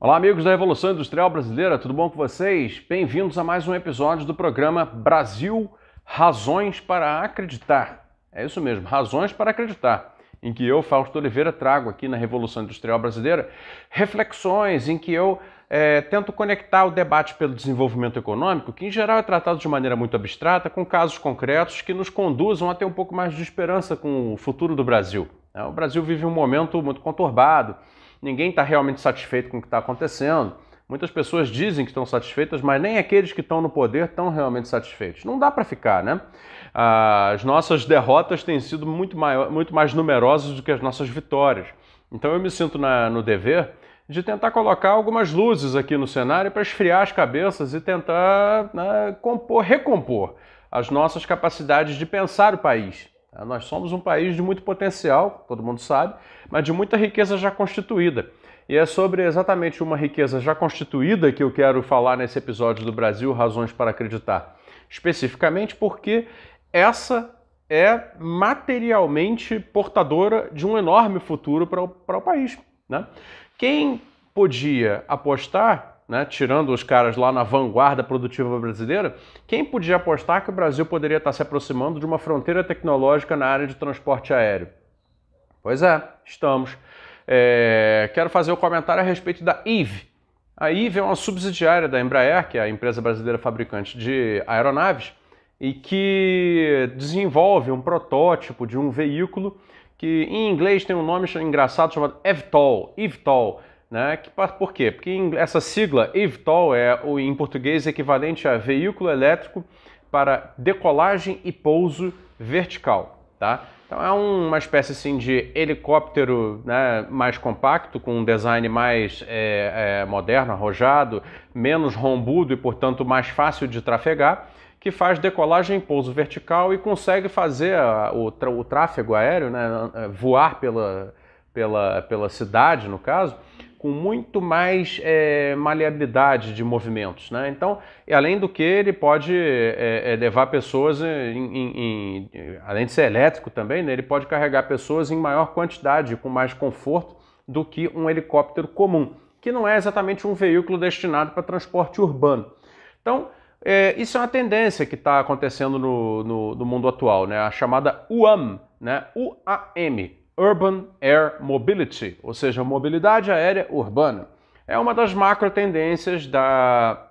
Olá, amigos da Revolução Industrial Brasileira, tudo bom com vocês? Bem-vindos a mais um episódio do programa Brasil Razões para Acreditar. É isso mesmo, Razões para Acreditar, em que eu, Fausto Oliveira, trago aqui na Revolução Industrial Brasileira reflexões em que eu é, tento conectar o debate pelo desenvolvimento econômico, que em geral é tratado de maneira muito abstrata, com casos concretos que nos conduzam a ter um pouco mais de esperança com o futuro do Brasil. É, o Brasil vive um momento muito conturbado ninguém está realmente satisfeito com o que está acontecendo. Muitas pessoas dizem que estão satisfeitas, mas nem aqueles que estão no poder estão realmente satisfeitos. Não dá para ficar, né? Ah, as nossas derrotas têm sido muito, maior, muito mais numerosas do que as nossas vitórias. Então eu me sinto na, no dever de tentar colocar algumas luzes aqui no cenário para esfriar as cabeças e tentar né, compor, recompor as nossas capacidades de pensar o país ah, nós somos um país de muito potencial, todo mundo sabe, mas de muita riqueza já constituída. E é sobre exatamente uma riqueza já constituída que eu quero falar nesse episódio do Brasil Razões para Acreditar. Especificamente porque essa é materialmente portadora de um enorme futuro para o, para o país. Né? Quem podia apostar né, tirando os caras lá na vanguarda produtiva brasileira, quem podia apostar que o Brasil poderia estar se aproximando de uma fronteira tecnológica na área de transporte aéreo? Pois é, estamos. É, quero fazer um comentário a respeito da IVE. A IVE é uma subsidiária da Embraer, que é a empresa brasileira fabricante de aeronaves, e que desenvolve um protótipo de um veículo que em inglês tem um nome engraçado chamado EVTOL, EVTOL né? Que, por quê? Porque essa sigla EVTOL é o, em português equivalente a veículo elétrico para decolagem e pouso vertical. Tá? Então é uma espécie assim, de helicóptero né, mais compacto, com um design mais é, é, moderno, arrojado, menos rombudo e, portanto, mais fácil de trafegar, que faz decolagem e pouso vertical e consegue fazer a, o, o, tráfego aéreo né, voar pela, pela, pela cidade, no caso, com muito mais é, maleabilidade de movimentos. Né? Então, além do que, ele pode é, levar pessoas, em, em, em, além de ser elétrico também, né? ele pode carregar pessoas em maior quantidade, com mais conforto do que um helicóptero comum, que não é exatamente um veículo destinado para transporte urbano. Então, é, isso é uma tendência que está acontecendo no, no, no, mundo atual, né? a chamada UAM, né? UAM, Urban Air Mobility, ou seja, mobilidade aérea urbana. É uma das macro tendências da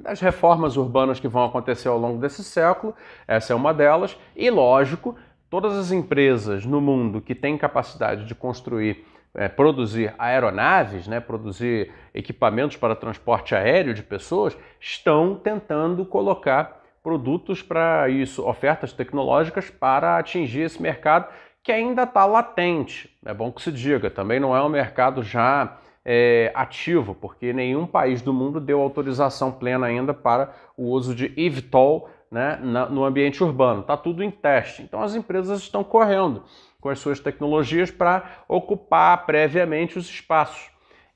das reformas urbanas que vão acontecer ao longo desse século, essa é uma delas, e lógico, todas as empresas no mundo que têm capacidade de construir, é, produzir aeronaves, né, produzir equipamentos para transporte aéreo de pessoas, estão tentando colocar produtos para isso, ofertas tecnológicas para atingir esse mercado que ainda está latente. É bom que se diga, também não é um mercado já é, ativo, porque nenhum país do mundo deu autorização plena ainda para o uso de eVTOL né, na, no ambiente urbano. Está tudo em teste. Então as empresas estão correndo com as suas tecnologias para ocupar previamente os espaços.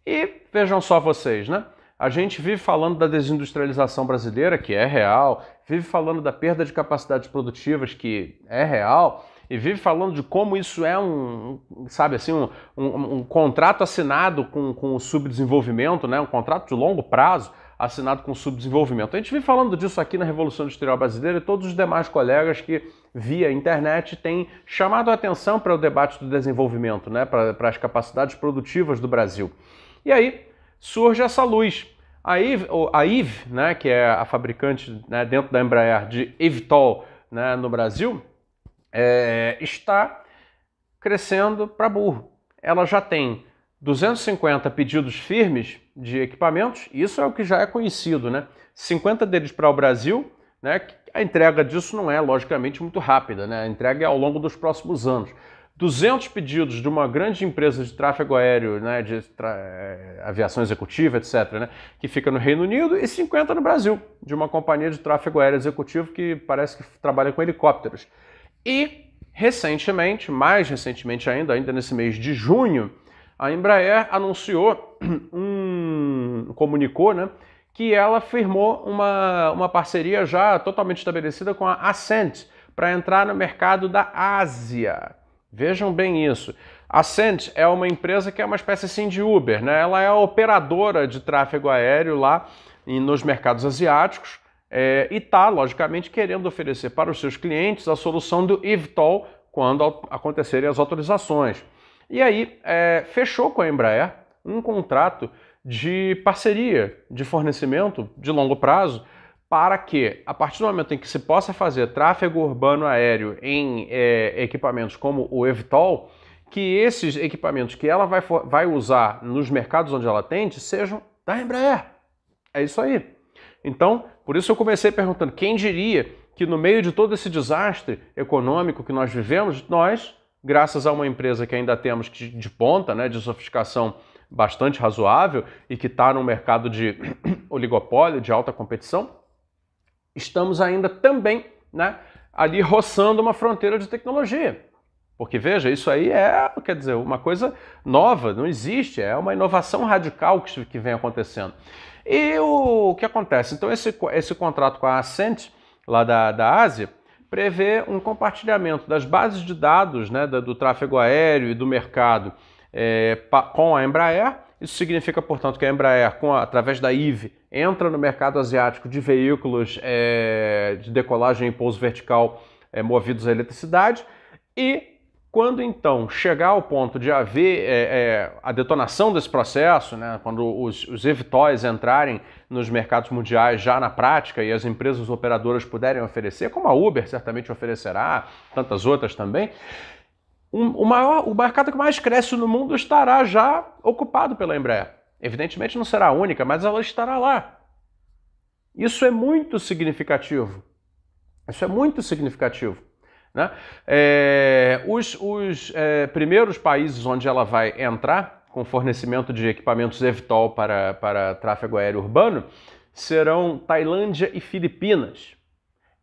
E vejam só vocês, né? A gente vive falando da desindustrialização brasileira, que é real, vive falando da perda de capacidades produtivas, que é real, e vive falando de como isso é um, sabe assim, um, um, um contrato assinado com, com o subdesenvolvimento, né? um contrato de longo prazo assinado com o subdesenvolvimento. A gente vive falando disso aqui na Revolução Industrial Brasileira e todos os demais colegas que via internet têm chamado a atenção para o debate do desenvolvimento, né? para, para as capacidades produtivas do Brasil. E aí surge essa luz. A IVE, a IVE né, que é a fabricante né, dentro da Embraer de Evitol né, no Brasil, é, está crescendo para burro. Ela já tem 250 pedidos firmes de equipamentos, isso é o que já é conhecido, né? 50 deles para o Brasil, né? A entrega disso não é, logicamente, muito rápida, né? A entrega é ao longo dos próximos anos. 200 pedidos de uma grande empresa de tráfego aéreo, né, de tra... É, aviação executiva, etc., né, que fica no Reino Unido, e 50 no Brasil, de uma companhia de tráfego aéreo executivo que parece que trabalha com helicópteros. E recentemente, mais recentemente ainda, ainda nesse mês de junho, a Embraer anunciou um comunicou, né, que ela firmou uma, uma parceria já totalmente estabelecida com a Ascent para entrar no mercado da Ásia. Vejam bem isso. A Ascent é uma empresa que é uma espécie assim de Uber, né? Ela é a operadora de tráfego aéreo lá nos mercados asiáticos é, e está, logicamente, querendo oferecer para os seus clientes a solução do Evitol quando acontecerem as autorizações. E aí, é, fechou com a Embraer um contrato de parceria de fornecimento de longo prazo para que, a partir do momento em que se possa fazer tráfego urbano aéreo em é, equipamentos como o Evitol, que esses equipamentos que ela vai, vai usar nos mercados onde ela atende sejam da Embraer. É isso aí. Então, por isso eu comecei perguntando: quem diria que no meio de todo esse desastre econômico que nós vivemos, nós, graças a uma empresa que ainda temos de ponta, né, de sofisticação bastante razoável e que está num mercado de oligopólio, de alta competição, estamos ainda também né, ali roçando uma fronteira de tecnologia. Porque veja, isso aí é, quer dizer, uma coisa nova, não existe, é uma inovação radical que vem acontecendo. E o que acontece? Então, esse, esse contrato com a Ascent, lá da, da Ásia, prevê um compartilhamento das bases de dados né, do, do tráfego aéreo e do mercado é, pa, com a Embraer. Isso significa, portanto, que a Embraer, com a, através da IVE, entra no mercado asiático de veículos é, de decolagem e pouso vertical é, movidos à eletricidade e quando então chegar ao ponto de haver é, é, a detonação desse processo, né, quando os, os evitóis entrarem nos mercados mundiais já na prática e as empresas operadoras puderem oferecer, como a Uber certamente oferecerá, tantas outras também, um, o, maior, o mercado que mais cresce no mundo estará já ocupado pela Embraer. Evidentemente não será a única, mas ela estará lá. Isso é muito significativo. Isso é muito significativo. Né? É, os, os é, primeiros países onde ela vai entrar com fornecimento de equipamentos Evtol para, para tráfego aéreo urbano serão Tailândia e Filipinas.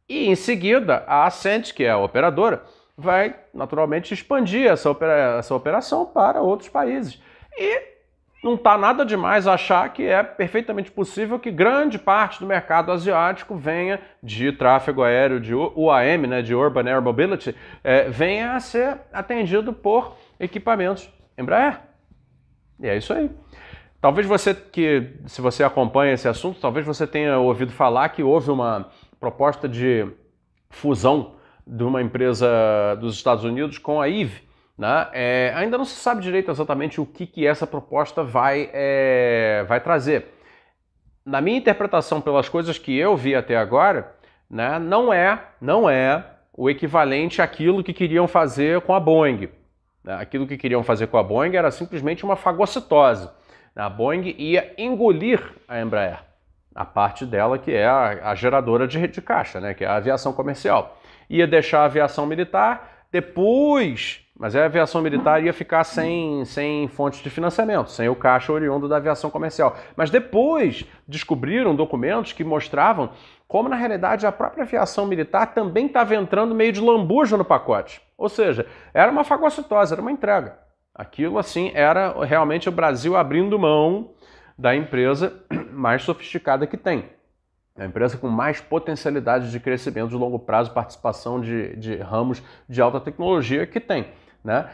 E em seguida, a Ascent, que é a operadora, vai naturalmente expandir essa, opera essa operação para outros países. E não está nada demais achar que é perfeitamente possível que grande parte do mercado asiático venha de tráfego aéreo, de UAM, né, de Urban Air Mobility, é, venha a ser atendido por equipamentos Embraer. E é isso aí. Talvez você que, se você acompanha esse assunto, talvez você tenha ouvido falar que houve uma proposta de fusão de uma empresa dos Estados Unidos com a IVE, né? É, ainda não se sabe direito exatamente o que, que essa proposta vai, é, vai trazer. Na minha interpretação, pelas coisas que eu vi até agora, né, não é, não é o equivalente àquilo que queriam fazer com a Boeing. Né? Aquilo que queriam fazer com a Boeing era simplesmente uma fagocitose. A Boeing ia engolir a Embraer, a parte dela que é a, a geradora de, de caixa, né, que é a aviação comercial. Ia deixar a aviação militar, depois mas a aviação militar ia ficar sem, sem fontes de financiamento, sem o caixa oriundo da aviação comercial. Mas depois descobriram documentos que mostravam como, na realidade, a própria aviação militar também estava entrando meio de lambuja no pacote. Ou seja, era uma fagocitose, era uma entrega. Aquilo, assim, era realmente o Brasil abrindo mão da empresa mais sofisticada que tem. A empresa com mais potencialidade de crescimento de longo prazo, participação de, de ramos de alta tecnologia que tem. Né?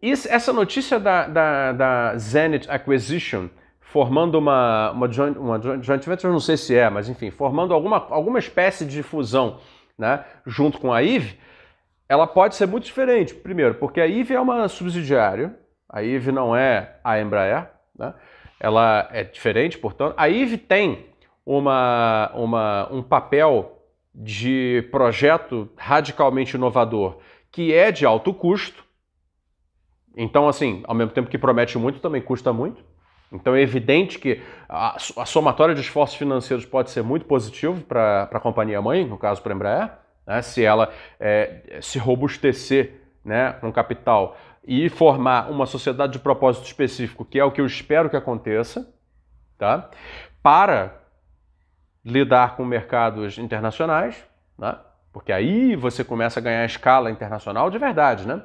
Essa notícia da, da, da Zenit Acquisition, formando uma, uma, joint, uma joint venture, não sei se é, mas enfim, formando alguma, alguma espécie de fusão né, junto com a IVE, ela pode ser muito diferente. Primeiro, porque a IVE é uma subsidiária, a IVE não é a Embraer, né? ela é diferente, portanto. A IVE tem uma, uma, um papel de projeto radicalmente inovador que é de alto custo, então, assim, ao mesmo tempo que promete muito, também custa muito. Então é evidente que a, a somatória de esforços financeiros pode ser muito positivo para a companhia mãe, no caso para a Embraer, né? se ela é, se robustecer né, com capital e formar uma sociedade de propósito específico, que é o que eu espero que aconteça, tá? para lidar com mercados internacionais, né? porque aí você começa a ganhar escala internacional de verdade, né?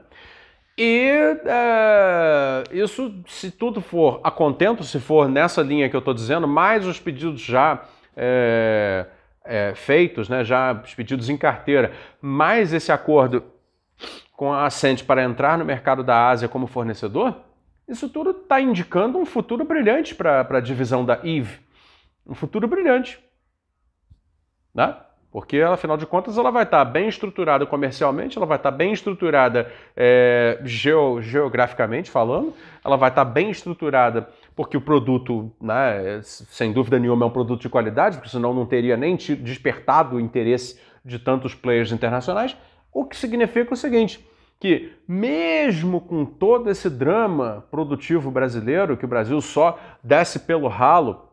E eh, isso, se tudo for a contento, se for nessa linha que eu estou dizendo, mais os pedidos já é, é, feitos, né, já os pedidos em carteira, mais esse acordo com a Ascend para entrar no mercado da Ásia como fornecedor, isso tudo está indicando um futuro brilhante para a divisão da EVE. Um futuro brilhante. Né? Porque, afinal de contas, ela vai estar bem estruturada comercialmente, ela vai estar bem estruturada é, geo, geograficamente falando, ela vai estar bem estruturada porque o produto, né, é, sem dúvida nenhuma, é um produto de qualidade, porque senão não teria nem despertado o interesse de tantos players internacionais. O que significa o seguinte: que mesmo com todo esse drama produtivo brasileiro, que o Brasil só desce pelo ralo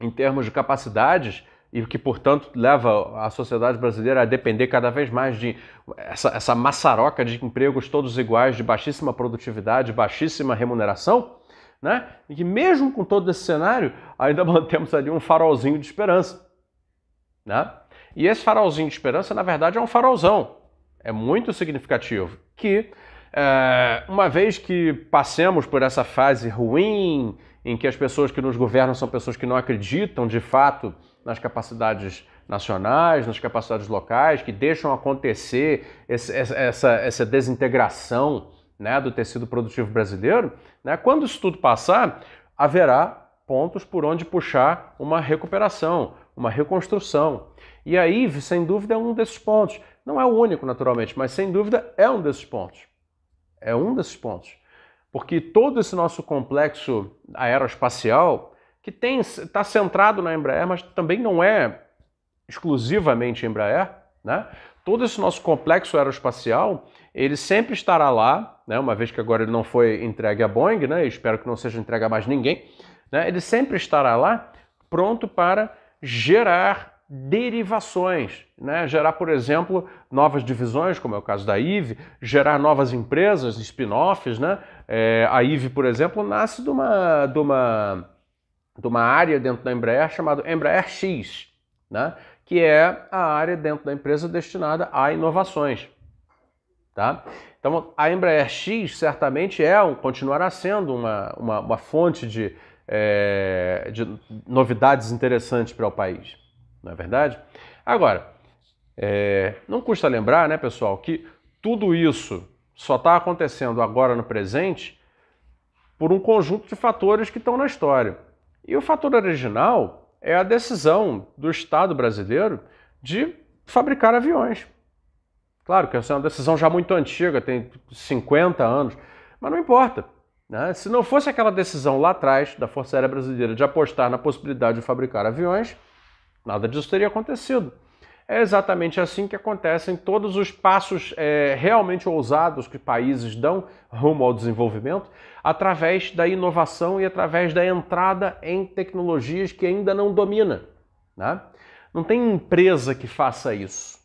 em termos de capacidades, e que, portanto, leva a sociedade brasileira a depender cada vez mais de essa, essa maçaroca de empregos todos iguais, de baixíssima produtividade, baixíssima remuneração, né? e que mesmo com todo esse cenário, ainda mantemos ali um farolzinho de esperança. Né? E esse farolzinho de esperança, na verdade, é um farolzão. É muito significativo que, é, uma vez que passemos por essa fase ruim, em que as pessoas que nos governam são pessoas que não acreditam de fato nas capacidades nacionais, nas capacidades locais, que deixam acontecer esse, essa, essa desintegração né, do tecido produtivo brasileiro, né, quando isso tudo passar, haverá pontos por onde puxar uma recuperação, uma reconstrução. E aí, sem dúvida, é um desses pontos. Não é o único, naturalmente, mas sem dúvida é um desses pontos. É um desses pontos. Porque todo esse nosso complexo aeroespacial que está centrado na Embraer, mas também não é exclusivamente Embraer, né? Todo esse nosso complexo aeroespacial, ele sempre estará lá, né? uma vez que agora ele não foi entregue à Boeing, né? espero que não seja entregue a mais ninguém, né? ele sempre estará lá pronto para gerar derivações, né? gerar, por exemplo, novas divisões, como é o caso da IVE, gerar novas empresas, spin-offs. Né? É, a IVE, por exemplo, nasce de uma, de uma de uma área dentro da Embraer chamada Embraer X, né? que é a área dentro da empresa destinada a inovações. Tá? Então, a Embraer X certamente é, continuará sendo uma, uma, uma fonte de, é, de novidades interessantes para o país, não é verdade? Agora, é, não custa lembrar, né, pessoal, que tudo isso só está acontecendo agora no presente por um conjunto de fatores que estão na história. E o fator original é a decisão do Estado brasileiro de fabricar aviões. Claro que essa é uma decisão já muito antiga, tem 50 anos, mas não importa. Né? Se não fosse aquela decisão lá atrás da Força Aérea Brasileira de apostar na possibilidade de fabricar aviões, nada disso teria acontecido. É exatamente assim que acontecem todos os passos é, realmente ousados que países dão rumo ao desenvolvimento, através da inovação e através da entrada em tecnologias que ainda não domina. Né? Não tem empresa que faça isso.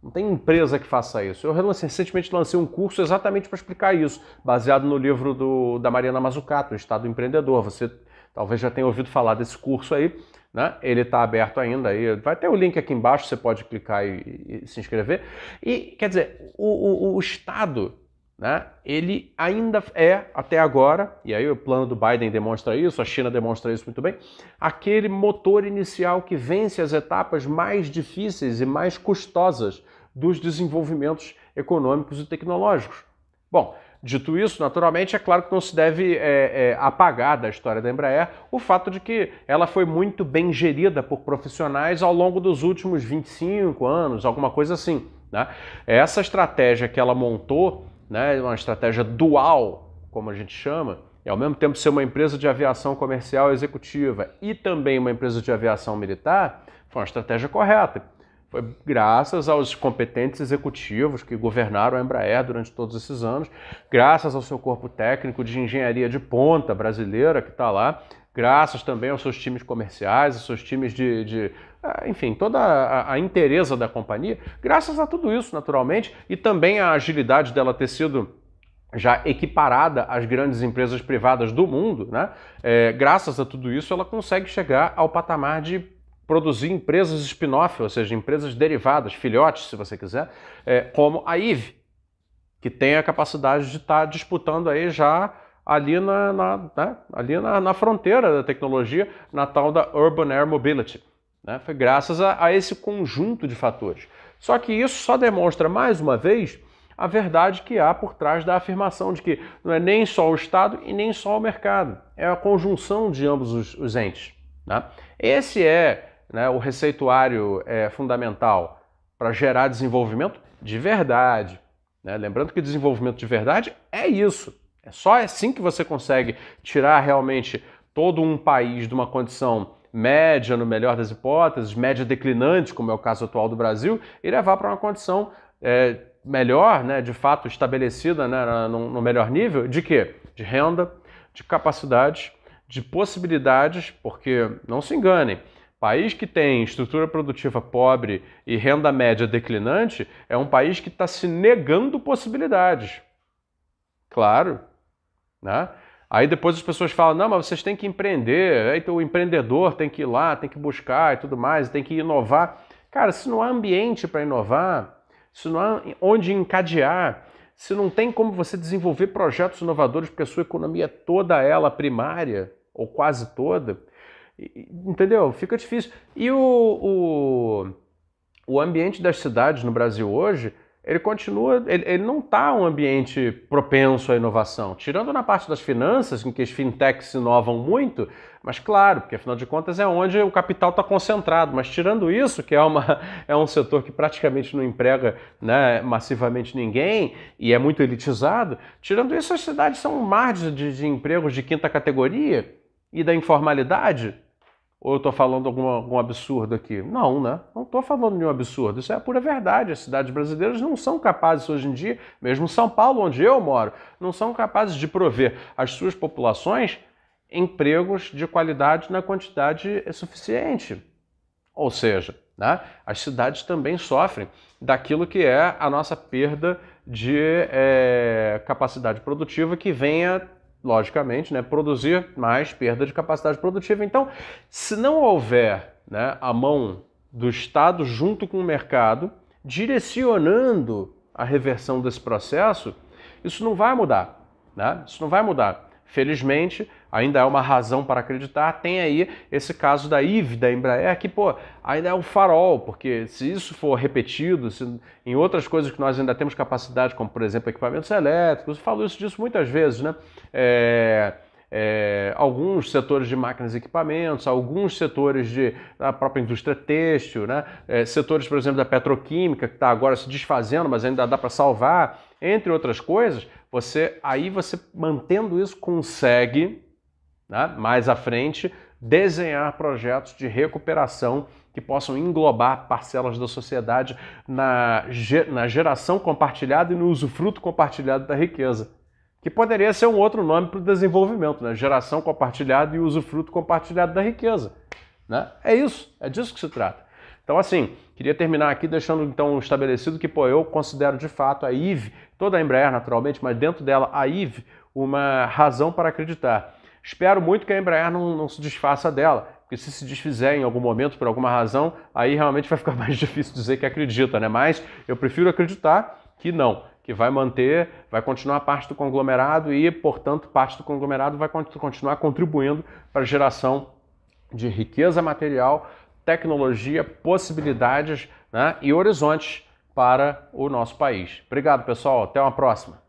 Não tem empresa que faça isso. Eu recentemente lancei um curso exatamente para explicar isso, baseado no livro do, da Mariana Mazzucato, O Estado Empreendedor. Você talvez já tenha ouvido falar desse curso aí né? Ele está aberto ainda aí. Vai ter o link aqui embaixo, você pode clicar e, e se inscrever. E quer dizer, o, o, o Estado, né? Ele ainda é até agora, e aí o plano do Biden demonstra isso, a China demonstra isso muito bem, aquele motor inicial que vence as etapas mais difíceis e mais custosas dos desenvolvimentos econômicos e tecnológicos. Bom, Dito isso, naturalmente, é claro que não se deve é, é, apagar da história da Embraer o fato de que ela foi muito bem gerida por profissionais ao longo dos últimos 25 anos, alguma coisa assim. Né? Essa estratégia que ela montou, né, uma estratégia dual, como a gente chama, é ao mesmo tempo ser uma empresa de aviação comercial executiva e também uma empresa de aviação militar, foi uma estratégia correta foi é, graças aos competentes executivos que governaram a Embraer durante todos esses anos, graças ao seu corpo técnico de engenharia de ponta brasileira que está lá, graças também aos seus times comerciais, aos seus times de. de ah, enfim, toda a, a interesa da companhia, graças a tudo isso, naturalmente, e também a agilidade dela ter sido já equiparada às grandes empresas privadas do mundo, né? É, graças a tudo isso, ela consegue chegar ao patamar de produzir empresas spin-off, ou seja, empresas derivadas, filhotes, se você quiser, é, como a IVE, que tem a capacidade de estar tá disputando aí já ali, na, na né, ali na, na, fronteira da tecnologia, na tal da Urban Air Mobility. Né? Foi graças a, a esse conjunto de fatores. Só que isso só demonstra mais uma vez a verdade que há por trás da afirmação de que não é nem só o Estado e nem só o mercado, é a conjunção de ambos os, os entes. Né? Esse é né, o receituário é fundamental para gerar desenvolvimento de verdade. Né? Lembrando que desenvolvimento de verdade é isso. É só assim que você consegue tirar realmente todo um país de uma condição média, no melhor das hipóteses, média declinante, como é o caso atual do Brasil, e levar para uma condição é, melhor, né, de fato estabelecida né, no, no, melhor nível, de quê? De renda, de capacidades, de possibilidades, porque não se enganem, País que tem estrutura produtiva pobre e renda média declinante é um país que está se negando possibilidades. Claro. Né? Aí depois as pessoas falam: não, mas vocês têm que empreender, aí o empreendedor tem que ir lá, tem que buscar e tudo mais, tem que inovar. Cara, se não há ambiente para inovar, se não há onde encadear, se não tem como você desenvolver projetos inovadores, porque a sua economia é toda ela primária, ou quase toda, Entendeu? Fica difícil. E o, o, o ambiente das cidades no Brasil hoje, ele continua, ele, ele não está um ambiente propenso à inovação. Tirando na parte das finanças, em que as fintechs inovam muito, mas claro, porque afinal de contas é onde o capital está concentrado. Mas tirando isso, que é, uma, é um setor que praticamente não emprega né, massivamente ninguém e é muito elitizado, tirando isso, as cidades são um mar de, de empregos de quinta categoria e da informalidade. Ou eu estou falando algum, algum absurdo aqui? Não, né? Não estou falando nenhum absurdo. Isso é a pura verdade. As cidades brasileiras não são capazes hoje em dia, mesmo São Paulo, onde eu moro, não são capazes de prover às suas populações empregos de qualidade na quantidade suficiente. Ou seja, né, as cidades também sofrem daquilo que é a nossa perda de é, capacidade produtiva que venha logicamente, né, produzir mais perda de capacidade produtiva. Então, se não houver né, a mão do Estado junto com o mercado direcionando a reversão desse processo, isso não vai mudar. Né? Isso não vai mudar. Felizmente, ainda é uma razão para acreditar, tem aí esse caso da IV, da Embraer, que pô, ainda é um farol, porque se isso for repetido, se, em outras coisas que nós ainda temos capacidade, como por exemplo equipamentos elétricos, falo isso disso muitas vezes, né? É... É, alguns setores de máquinas e equipamentos, alguns setores de, da própria indústria têxtil, né? É, setores, por exemplo, da petroquímica, que está agora se desfazendo, mas ainda dá para salvar, entre outras coisas, você aí você mantendo isso consegue né? mais à frente, desenhar projetos de recuperação que possam englobar parcelas da sociedade na, na geração compartilhada e no usufruto compartilhado da riqueza. Que poderia ser um outro nome para o desenvolvimento, né? geração compartilhada e usufruto compartilhado da riqueza. Né? É isso, é disso que se trata. Então, assim, queria terminar aqui deixando então estabelecido que, pô, eu considero de fato a IVE, toda a Embraer naturalmente, mas dentro dela a IVE, uma razão para acreditar Espero muito que a Embraer não, não se desfaça dela, porque se se desfizer em algum momento por alguma razão, aí realmente vai ficar mais difícil dizer que acredita, né? Mas eu prefiro acreditar que não, que vai manter, vai continuar parte do conglomerado e, portanto, parte do conglomerado vai continuar contribuindo para a geração de riqueza material, tecnologia, possibilidades né? e horizontes para o nosso país. Obrigado, pessoal. Até uma próxima.